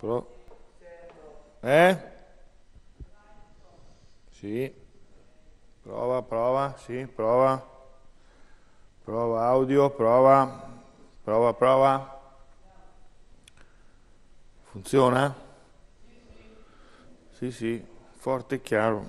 Pro... Eh? Sì. Prova, prova, sì, prova. Prova audio, prova. Prova, prova. Funziona? Sì, sì, forte e chiaro.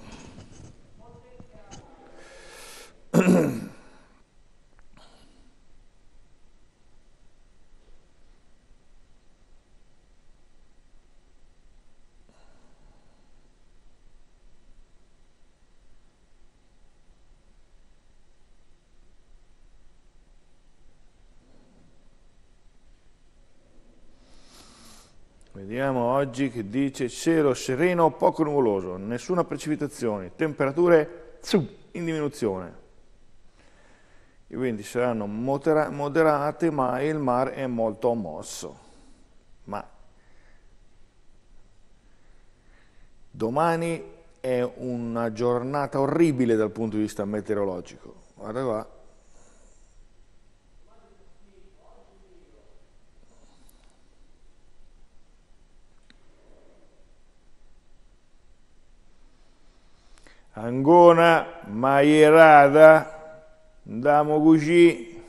oggi che dice cielo sereno, poco nuvoloso, nessuna precipitazione, temperature in diminuzione. I venti saranno moderati ma il mare è molto mosso. Ma domani è una giornata orribile dal punto di vista meteorologico. Guarda qua Angona, Maierada, andiamo così,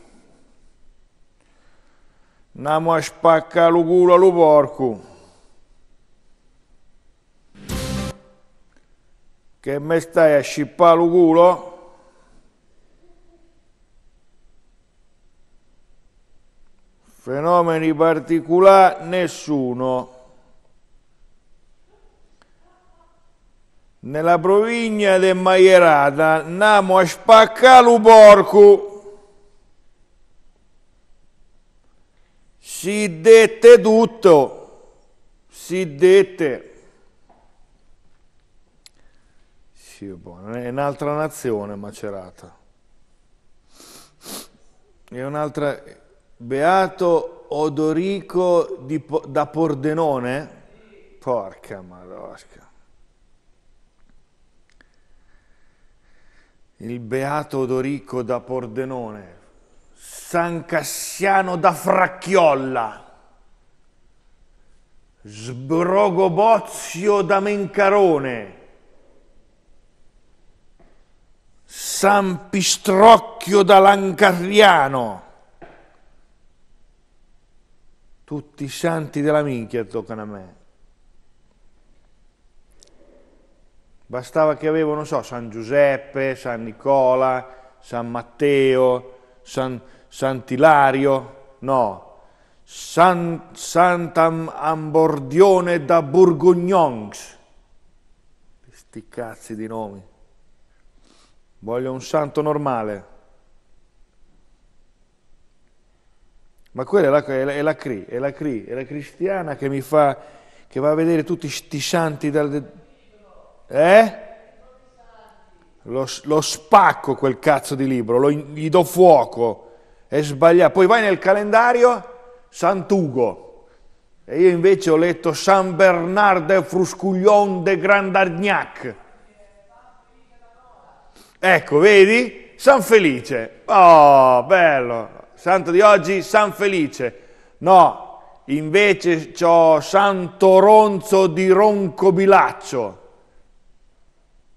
andiamo a spaccare lo culo allo porco. Che me stai a scippare lo culo? Fenomeni particolari nessuno. nella provincia di Maierata andiamo a spaccare un porco. Si dette tutto, si dette. Sì, buono. è un'altra nazione Macerata. È un'altra... Beato Odorico di... da Pordenone? Porca madosca. il beato Odorico da Pordenone, San Cassiano da Fracchiolla, Sbrogo Bozio da Mencarone, San Pistrocchio da Lancarriano. Tutti i santi della minchia toccano a me. bastava che avevo, non so, San Giuseppe, San Nicola, San Matteo, San, Sant'Ilario, no, San, Sant'Ambordione da Burgognons, sti cazzi di nomi, voglio un santo normale. Ma quella è la, è la, è la, cri, è la, cri, è la cristiana che mi fa, che va a vedere tutti sti santi dal, eh? Lo, lo, spacco quel cazzo di libro, lo, gli do fuoco, è sbagliato. Poi vai nel calendario Sant'Ugo e io invece ho letto San Bernardo e Fruscuglion de Grandagnac. Ecco, vedi? San Felice. Oh, bello. Santo di oggi, San Felice. No, invece ho Santo Ronzo di Roncobilaccio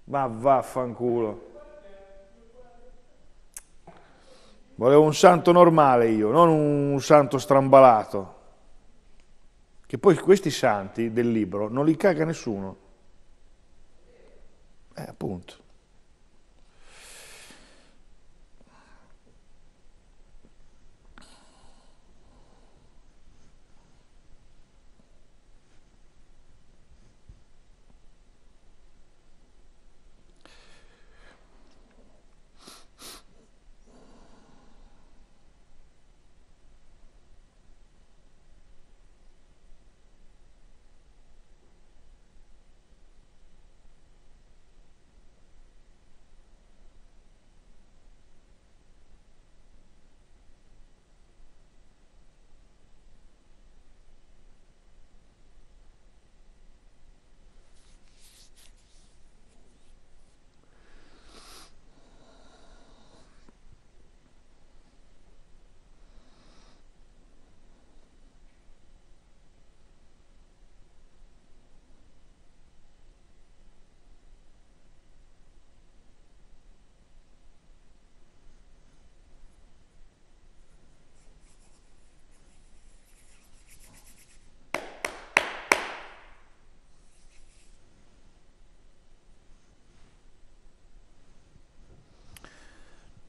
ma vaffanculo. Volevo un santo normale io, non un santo strambalato. Che poi questi santi del libro non li caga nessuno. Eh, appunto.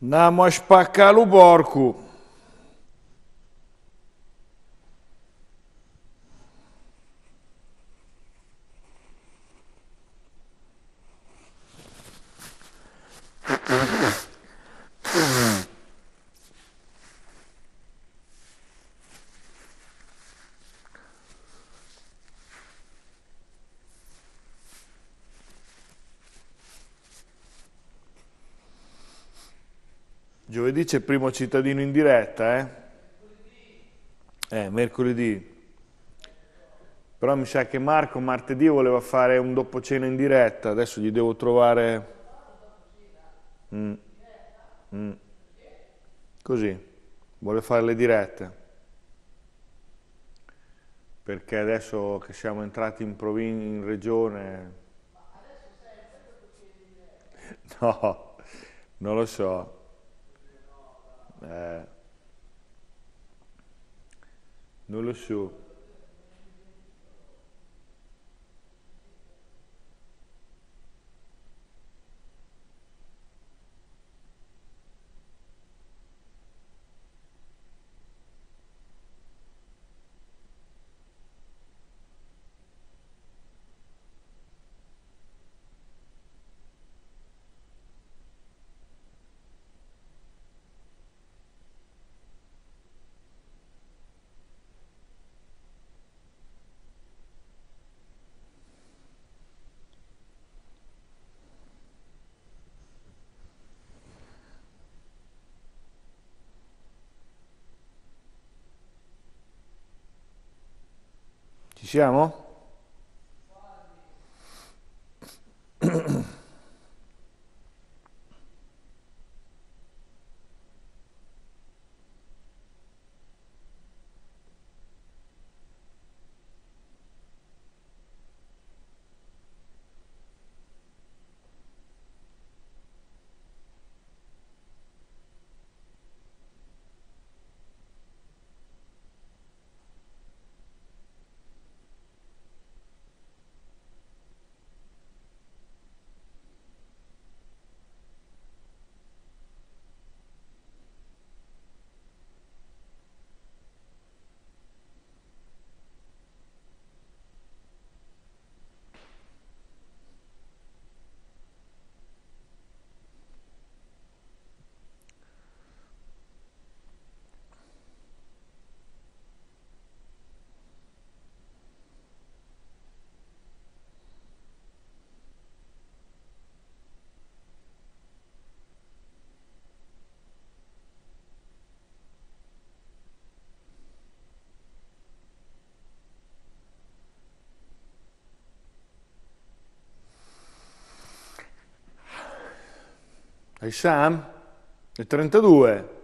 Namos para cá o barco. Giovedì c'è il primo cittadino in diretta, eh? Eh, mercoledì. Però mi sa che Marco martedì voleva fare un dopo cena in diretta, adesso gli devo trovare... Mm. Mm. Così, vuole fare le dirette. Perché adesso che siamo entrati in provincia, in regione... Ma adesso in diretta? No, non lo so eh, non lo so Ci siamo? Ai il 32,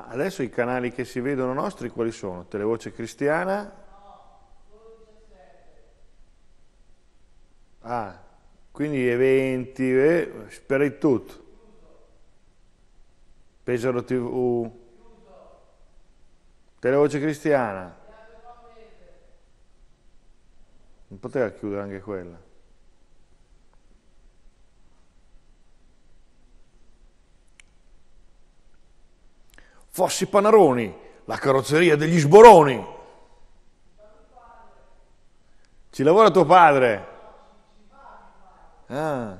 Ma adesso i canali che si vedono nostri quali sono? Televoce Cristiana? Ah, quindi eventi, eh, per il tutto. Pesaro TV. Televoce Cristiana. Non poteva chiudere anche quella. Fossi Panaroni, la carrozzeria degli sboroni. Ci lavora tuo padre? Ah.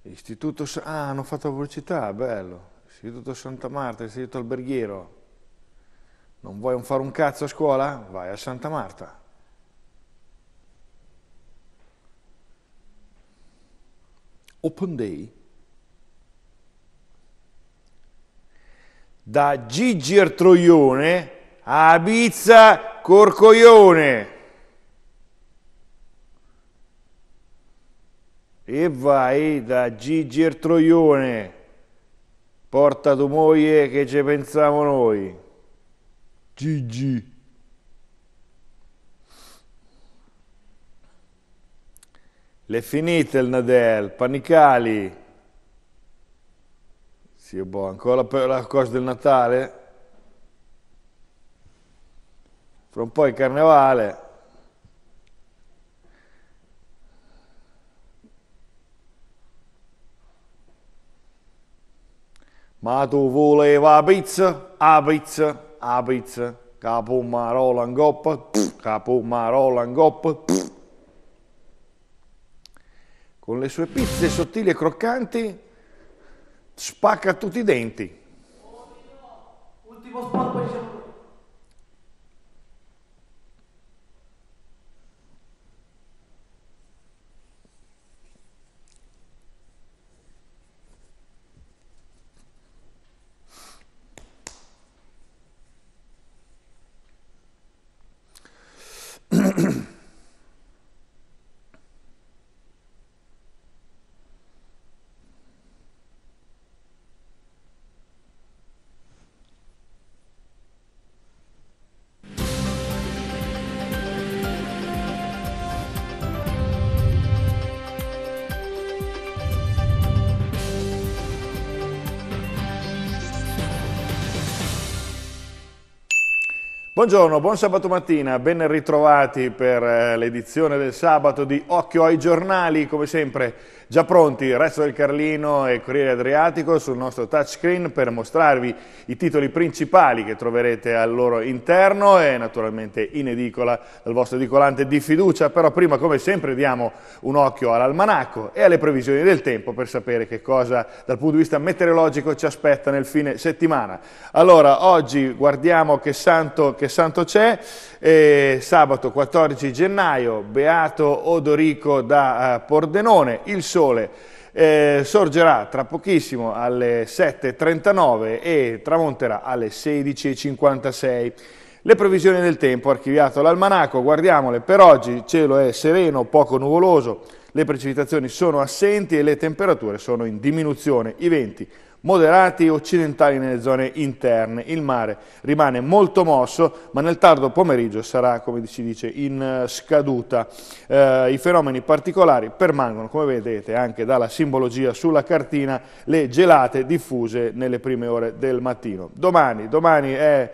Istituto, ah, hanno fatto pubblicità, bello. Istituto Santa Marta, Istituto Alberghiero. Non vuoi fare un cazzo a scuola? Vai a Santa Marta. Open day, da Gigi Artroione a Abizza Corcoione. E vai da Gigi Ertroione, porta tu moglie che ci pensiamo noi. Gigi. Le finite il Nadel, Panicali. Sì, boh, ancora per la cosa del Natale. Fra un po' il Carnevale. Ma tu voleva pizza, a pizza, a pizza, capo marola in coppa, capo marola in coppa con le sue pizze sottili e croccanti spacca tutti i denti. Ultimo spot, poi siamo Buongiorno, buon sabato mattina, ben ritrovati per eh, l'edizione del sabato di Occhio ai giornali, come sempre Già pronti il resto del Carlino e Corriere Adriatico sul nostro touchscreen per mostrarvi i titoli principali che troverete al loro interno e naturalmente in edicola dal vostro edicolante di fiducia, però prima come sempre diamo un occhio all'almanacco e alle previsioni del tempo per sapere che cosa dal punto di vista meteorologico ci aspetta nel fine settimana. Allora oggi guardiamo che santo c'è, eh, sabato 14 gennaio, beato Odorico da eh, Pordenone, il sole sole eh, sorgerà tra pochissimo alle 7.39 e tramonterà alle 16.56. Le previsioni del tempo, archiviato l'almanaco, guardiamole, per oggi cielo è sereno, poco nuvoloso, le precipitazioni sono assenti e le temperature sono in diminuzione. I venti moderati occidentali nelle zone interne. Il mare rimane molto mosso, ma nel tardo pomeriggio sarà, come si dice, in eh, scaduta. Eh, I fenomeni particolari permangono, come vedete anche dalla simbologia sulla cartina, le gelate diffuse nelle prime ore del mattino. Domani, domani è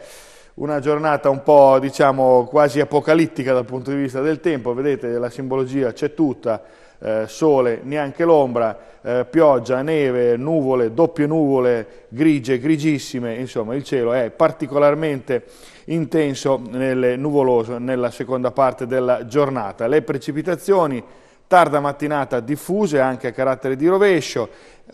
una giornata un po' diciamo quasi apocalittica dal punto di vista del tempo, vedete la simbologia c'è tutta, eh, sole, neanche l'ombra, eh, pioggia, neve, nuvole, doppie nuvole, grigie, grigissime, insomma il cielo è particolarmente intenso nuvoloso nella seconda parte della giornata. Le precipitazioni tarda mattinata diffuse anche a carattere di rovescio,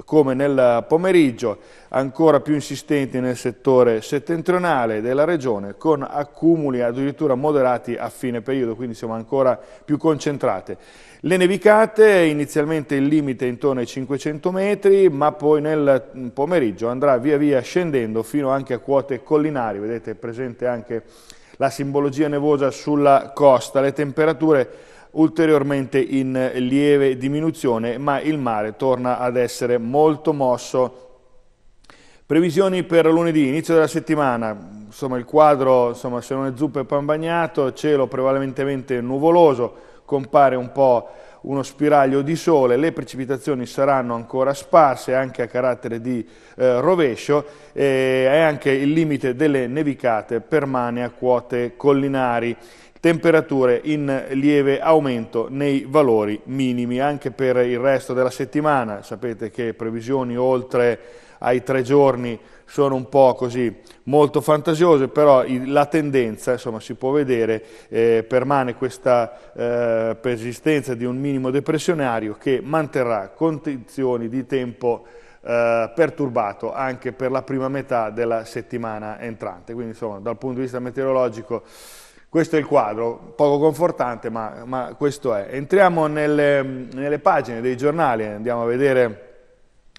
come nel pomeriggio, ancora più insistenti nel settore settentrionale della regione, con accumuli addirittura moderati a fine periodo, quindi siamo ancora più concentrate. Le nevicate, inizialmente il limite intorno ai 500 metri, ma poi nel pomeriggio andrà via via scendendo fino anche a quote collinari, vedete è presente anche la simbologia nevosa sulla costa, le temperature ulteriormente in lieve diminuzione, ma il mare torna ad essere molto mosso. Previsioni per lunedì, inizio della settimana, insomma il quadro, insomma, se non è zuppa e pan bagnato, cielo prevalentemente nuvoloso, compare un po' uno spiraglio di sole, le precipitazioni saranno ancora sparse anche a carattere di eh, rovescio e anche il limite delle nevicate permane a quote collinari temperature in lieve aumento nei valori minimi anche per il resto della settimana. Sapete che previsioni oltre ai tre giorni sono un po' così molto fantasiose, però la tendenza, insomma, si può vedere, eh, permane questa eh, persistenza di un minimo depressionario che manterrà condizioni di tempo eh, perturbato anche per la prima metà della settimana entrante. Quindi, insomma, dal punto di vista meteorologico questo è il quadro, poco confortante, ma, ma questo è. Entriamo nelle, nelle pagine dei giornali, andiamo a vedere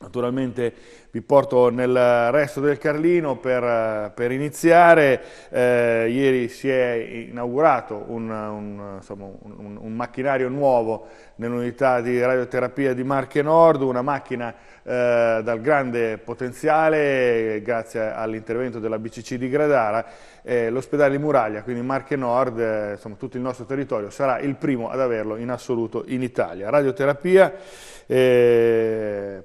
Naturalmente vi porto nel resto del Carlino per, per iniziare. Eh, ieri si è inaugurato un, un, insomma, un, un macchinario nuovo nell'unità di radioterapia di Marche Nord, una macchina eh, dal grande potenziale grazie all'intervento della BCC di Gradara. Eh, L'ospedale di Muraglia, quindi Marche Nord, eh, insomma, tutto il nostro territorio, sarà il primo ad averlo in assoluto in Italia. Radioterapia eh,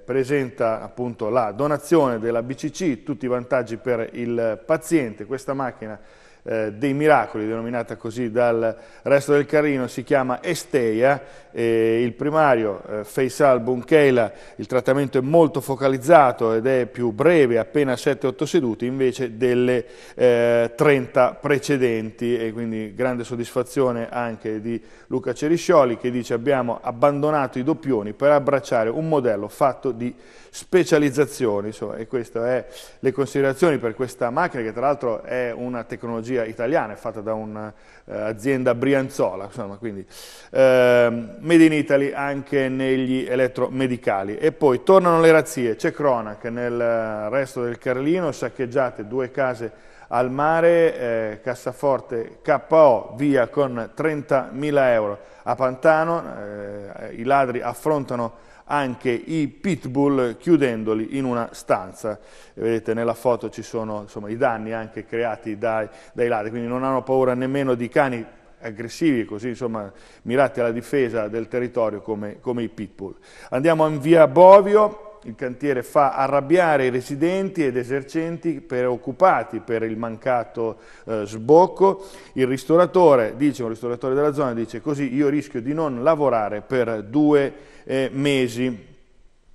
presenta appunto la donazione della BCC, tutti i vantaggi per il paziente, questa macchina eh, dei miracoli, denominata così dal resto del Carino, si chiama Esteia, eh, il primario eh, Faisal Bunkeila, il trattamento è molto focalizzato ed è più breve, appena 7-8 sedute invece delle 30 eh, precedenti e quindi grande soddisfazione anche di Luca Ceriscioli che dice abbiamo abbandonato i doppioni per abbracciare un modello fatto di specializzazioni insomma, e queste sono le considerazioni per questa macchina che tra l'altro è una tecnologia tecnologia italiana, è fatta da un'azienda brianzola, insomma, quindi ehm, Made in Italy anche negli elettromedicali. E poi tornano le razzie, c'è cronaca nel resto del Carlino, saccheggiate due case al mare eh, Cassaforte KO via con 30.000 euro. A Pantano eh, i ladri affrontano anche i pitbull chiudendoli in una stanza. Vedete nella foto ci sono insomma, i danni anche creati dai, dai ladri, quindi non hanno paura nemmeno di cani aggressivi, così insomma mirati alla difesa del territorio come, come i pitbull. Andiamo in via Bovio, il cantiere fa arrabbiare i residenti ed esercenti preoccupati per il mancato eh, sbocco. Il ristoratore, dice, un ristoratore della zona, dice così io rischio di non lavorare per due eh, mesi.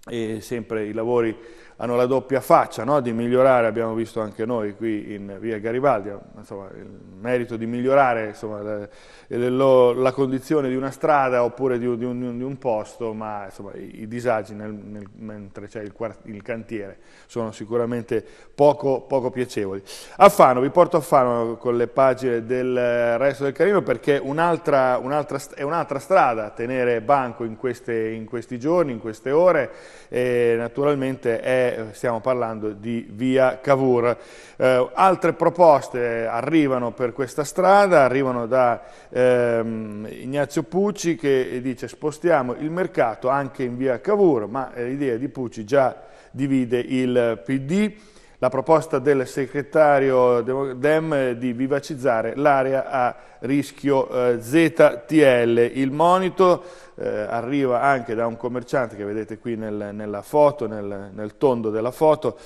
E sempre i lavori hanno la doppia faccia no? di migliorare, abbiamo visto anche noi qui in via Garibaldi, insomma, il merito di migliorare insomma, la, eh, la, la, condizione di una strada oppure di, di, un, di un, posto, ma insomma, i, i, disagi nel, nel, mentre c'è il, il, cantiere sono sicuramente poco, poco, piacevoli. A Fano, vi porto a Fano con le pagine del resto del Carino perché un'altra, un'altra, è un'altra strada tenere banco in, queste, in, questi giorni, in queste ore, naturalmente è stiamo parlando di via Cavour. Eh, altre proposte arrivano per questa strada, arrivano da ehm, Ignazio Pucci che dice spostiamo il mercato anche in via Cavour, ma eh, l'idea di Pucci già divide il PD la proposta del segretario Dem di vivacizzare l'area a rischio eh, ZTL. Il monito eh, arriva anche da un commerciante che vedete qui nel, nella foto, nel, nel, tondo della foto,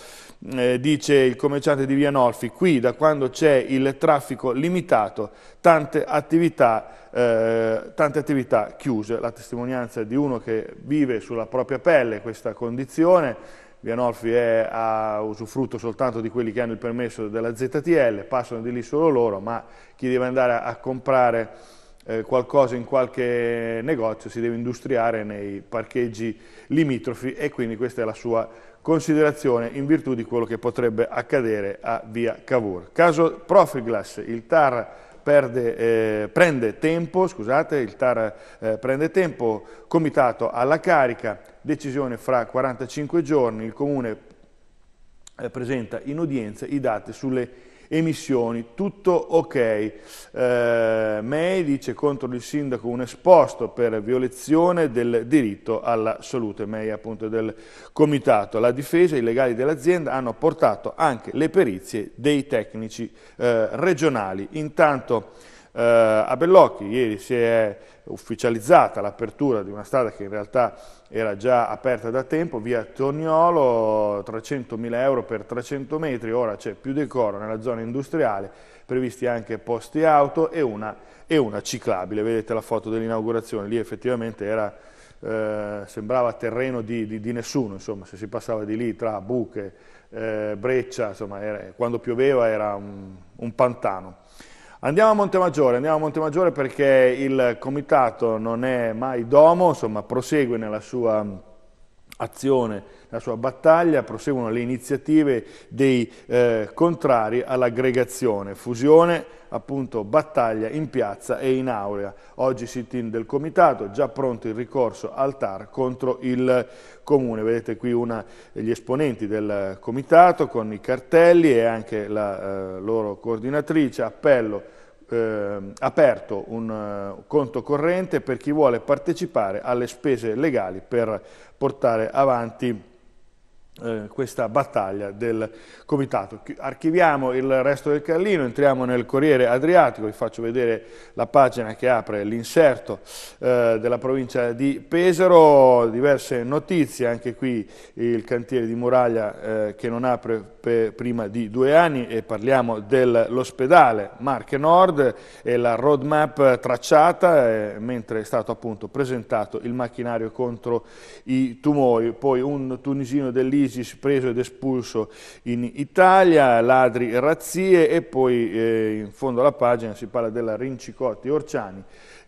eh, dice il commerciante di Via Nolfi, qui da quando c'è il traffico limitato, tante attività, eh, tante attività chiuse, la testimonianza di uno che vive sulla propria pelle questa condizione, Vianolfi è, ha usufrutto soltanto di quelli che hanno il permesso della ZTL, passano di lì solo loro, ma chi deve andare a comprare eh, qualcosa in qualche negozio si deve industriare nei parcheggi limitrofi e quindi questa è la sua considerazione in virtù di quello che potrebbe accadere a via Cavour. Caso Profiglas, il TAR Perde, eh, prende tempo, scusate, il TAR eh, prende tempo, comitato alla carica, decisione fra 45 giorni, il Comune eh, presenta in udienza i dati sulle emissioni, tutto ok. Eh, May dice contro il sindaco un esposto per violazione del diritto alla salute, May appunto del comitato. La difesa, i legali dell'azienda hanno portato anche le perizie dei tecnici eh, regionali. Intanto eh, a Bellocchi ieri si è ufficializzata l'apertura di una strada che in realtà era già aperta da tempo, via Toniolo, 300.000 euro per 300 metri, ora c'è più decoro nella zona industriale, previsti anche posti auto e una, e una ciclabile, vedete la foto dell'inaugurazione, lì effettivamente era, eh, sembrava terreno di, di, di nessuno, insomma, se si passava di lì tra buche, eh, breccia, insomma, era, quando pioveva era un, un pantano. Andiamo a Montemaggiore, andiamo a Montemaggiore perché il comitato non è mai domo, insomma prosegue nella sua azione, la sua battaglia, proseguono le iniziative dei eh, contrari all'aggregazione, fusione, appunto battaglia in piazza e in aurea. Oggi sit-in del comitato, già pronto il ricorso al TAR contro il comune. Vedete qui una, gli esponenti del comitato con i cartelli e anche la eh, loro coordinatrice, appello eh, aperto un uh, conto corrente per chi vuole partecipare alle spese legali per portare avanti eh, questa battaglia del comitato. Archiviamo il resto del Carlino, entriamo nel Corriere Adriatico, vi faccio vedere la pagina che apre l'inserto eh, della provincia di Pesaro, diverse notizie, anche qui il cantiere di muraglia eh, che non apre prima di due anni e parliamo dell'ospedale Marche Nord e la roadmap tracciata eh, mentre è stato appunto presentato il macchinario contro i tumori, poi un tunisino dell'Italia dell'ISIS preso ed espulso in Italia, ladri e razzie e poi eh, in fondo alla pagina si parla della Rincicotti Orciani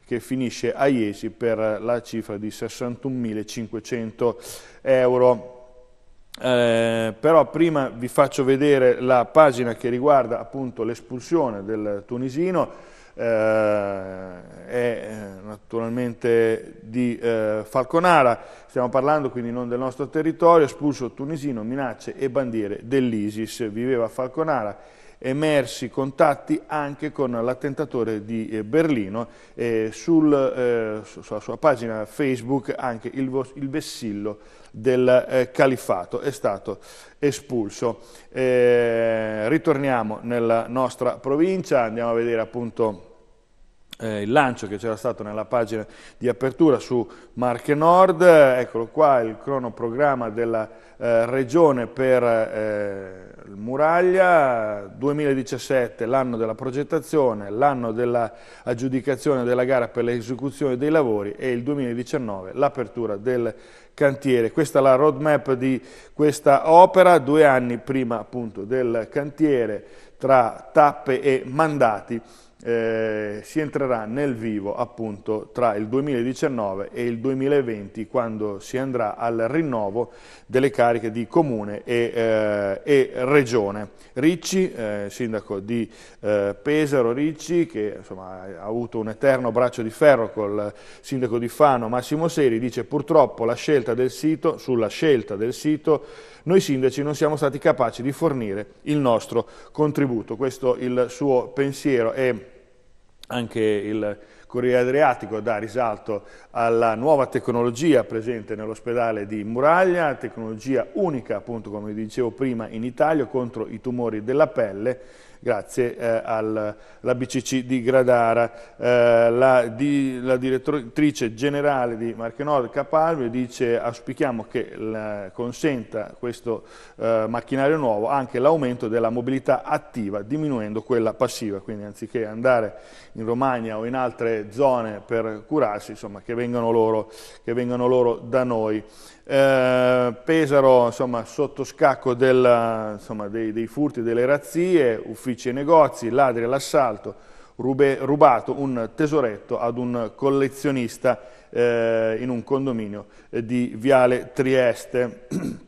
che finisce a Iesi per la cifra di 61.500 euro. Eh, però prima vi faccio vedere la pagina che riguarda l'espulsione del tunisino, eh, è eh, naturalmente di eh, Falconara, stiamo parlando quindi non del nostro territorio, espulso tunisino, minacce e bandiere dell'ISIS, viveva a Falconara, emersi contatti anche con l'attentatore di eh, Berlino, e eh, sul, eh, sulla sua pagina Facebook anche il, il vessillo del eh, califfato è stato espulso. Eh, ritorniamo nella nostra provincia, andiamo a vedere appunto eh, il lancio che c'era stato nella pagina di apertura su Marche Nord, eccolo qua il cronoprogramma della eh, regione per eh, Muraglia, 2017 l'anno della progettazione, l'anno dell'aggiudicazione della gara per l'esecuzione dei lavori e il 2019 l'apertura del cantiere. Questa è la roadmap di questa opera, due anni prima appunto del cantiere tra tappe e mandati eh, si entrerà nel vivo appunto tra il 2019 e il 2020 quando si andrà al rinnovo delle cariche di comune e, eh, e regione. Ricci, eh, sindaco di eh, Pesaro, Ricci che insomma, ha avuto un eterno braccio di ferro col sindaco di Fano Massimo Seri, dice purtroppo la scelta del sito, sulla scelta del sito noi sindaci non siamo stati capaci di fornire il nostro contributo. Questo il suo pensiero e anche il Corriere Adriatico dà risalto alla nuova tecnologia presente nell'ospedale di Muraglia, tecnologia unica appunto come dicevo prima in Italia contro i tumori della pelle grazie eh, alla BCC di Gradara. Eh, la, di, la, direttrice generale di Marche Nord Capalbio dice auspichiamo che la, consenta questo eh, macchinario nuovo anche l'aumento della mobilità attiva diminuendo quella passiva, quindi anziché andare in Romagna o in altre zone per curarsi, insomma che vengano loro, che vengano loro da noi. Eh, Pesaro insomma, sotto scacco della, insomma, dei, dei, furti, delle razzie, uffici e negozi, ladri all'assalto, rubato un tesoretto ad un collezionista eh, in un condominio di Viale Trieste.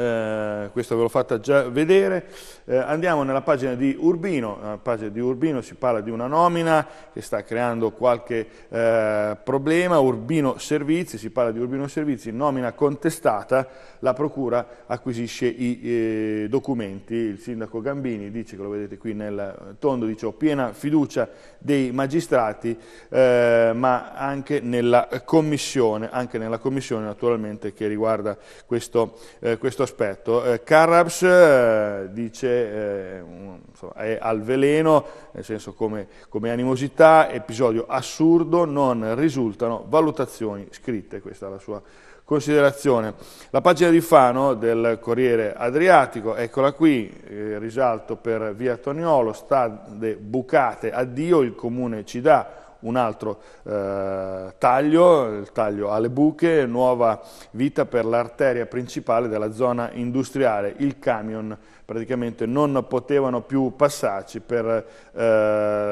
Eh, questo ve l'ho fatta già vedere, eh, andiamo nella pagina di Urbino, nella pagina di Urbino si parla di una nomina che sta creando qualche eh, problema, Urbino Servizi, si parla di Urbino Servizi, nomina contestata, la Procura acquisisce i eh, documenti, il sindaco Gambini dice che lo vedete qui nel tondo, dice ho piena fiducia dei magistrati, eh, ma anche nella commissione, anche nella commissione naturalmente che riguarda questo, questo aspetto aspetto. Eh, Carrabs eh, dice, eh, insomma, è al veleno, nel senso come, come, animosità, episodio assurdo, non risultano valutazioni scritte, questa è la sua considerazione. La pagina di Fano del Corriere Adriatico, eccola qui, eh, risalto per via Toniolo, strade bucate, addio, il comune ci dà un altro eh, taglio, il taglio alle buche, nuova vita per l'arteria principale della zona industriale, il camion praticamente non potevano più passarci per eh,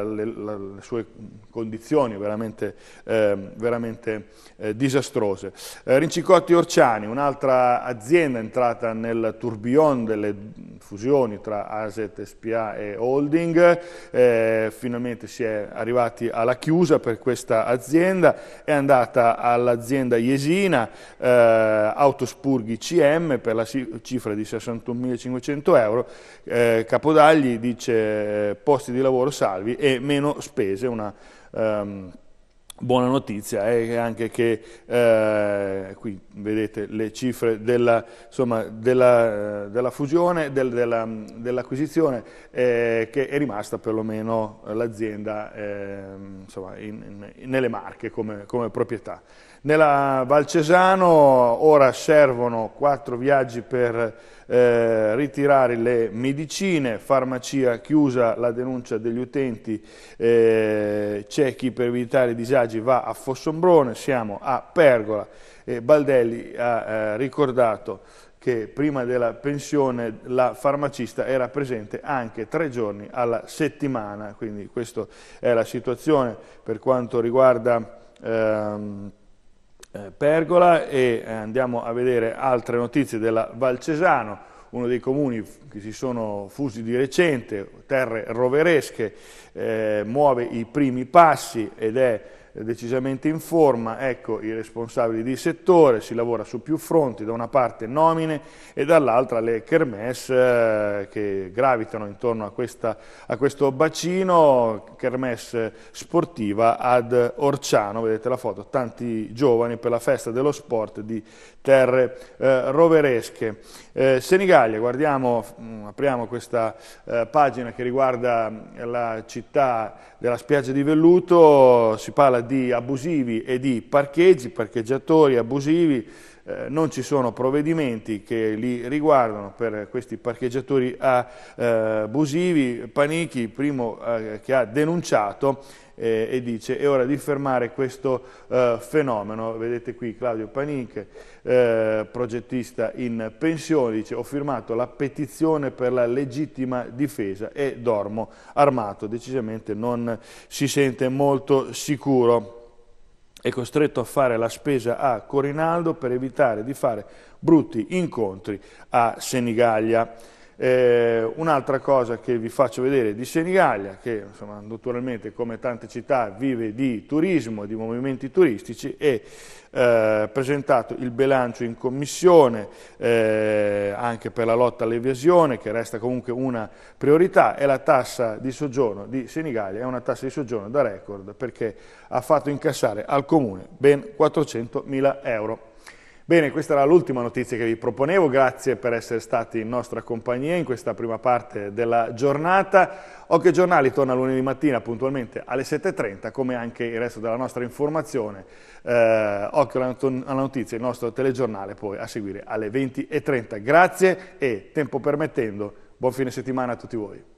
le, le, sue condizioni veramente, eh, veramente eh, disastrose. Eh, Rincicotti Orciani, un'altra azienda entrata nel tourbillon delle fusioni tra Aset SPA e Holding, eh, finalmente si è arrivati alla chiusa per questa azienda, è andata all'azienda Iesina, eh, Autospurghi CM per la cifra di 61.500 euro, eh, Capodagli dice eh, posti di lavoro salvi e meno spese, una... Um, buona notizia è anche che eh, qui vedete le cifre della, insomma, della, eh, della fusione, del, dell'acquisizione eh, che è rimasta perlomeno l'azienda eh, nelle marche come, come proprietà. Nella Valcesano ora servono quattro viaggi per eh, ritirare le medicine, farmacia chiusa, la denuncia degli utenti, eh, c'è chi per evitare i disagi va a Fossombrone, siamo a Pergola. e Baldelli ha eh, ricordato che prima della pensione la farmacista era presente anche tre giorni alla settimana, quindi questa è la situazione per quanto riguarda... Ehm, eh, pergola e eh, andiamo a vedere altre notizie della Valcesano, uno dei comuni che si sono fusi di recente, terre roveresche, eh, muove i primi passi ed è decisamente in forma, ecco i responsabili di settore, si lavora su più fronti, da una parte nomine e dall'altra le kermesse eh, che gravitano intorno a, questa, a questo bacino, kermesse sportiva ad Orciano, vedete la foto, tanti giovani per la festa dello sport di terre eh, roveresche. Eh, Senigallia, guardiamo, mm, apriamo questa eh, pagina che riguarda mm, la città della spiaggia di Velluto, si parla di abusivi e di parcheggi, parcheggiatori abusivi, eh, non ci sono provvedimenti che li riguardano per questi parcheggiatori abusivi. Panichi, primo eh, che ha denunciato, eh, e dice è ora di fermare questo eh, fenomeno. Vedete qui Claudio Paninche, eh, progettista in pensione, dice ho firmato la petizione per la legittima difesa e dormo armato, decisamente non si sente molto sicuro è costretto a fare la spesa a Corinaldo per evitare di fare brutti incontri a Senigallia. Eh, un'altra cosa che vi faccio vedere di Senigallia, che insomma, naturalmente come tante città vive di turismo, di movimenti turistici, è eh, presentato il bilancio in commissione eh, anche per la lotta all'evasione, che resta comunque una priorità, e la tassa di soggiorno di Senigallia è una tassa di soggiorno da record perché ha fatto incassare al comune ben 400 mila euro. Bene, questa era l'ultima notizia che vi proponevo, grazie per essere stati in nostra compagnia in questa prima parte della giornata. Occhio Giornali torna lunedì mattina puntualmente alle 7.30, come anche il resto della nostra informazione. Eh, occhio alla notizia, il nostro telegiornale poi a seguire alle 20.30. Grazie e, tempo permettendo, buon fine settimana a tutti voi.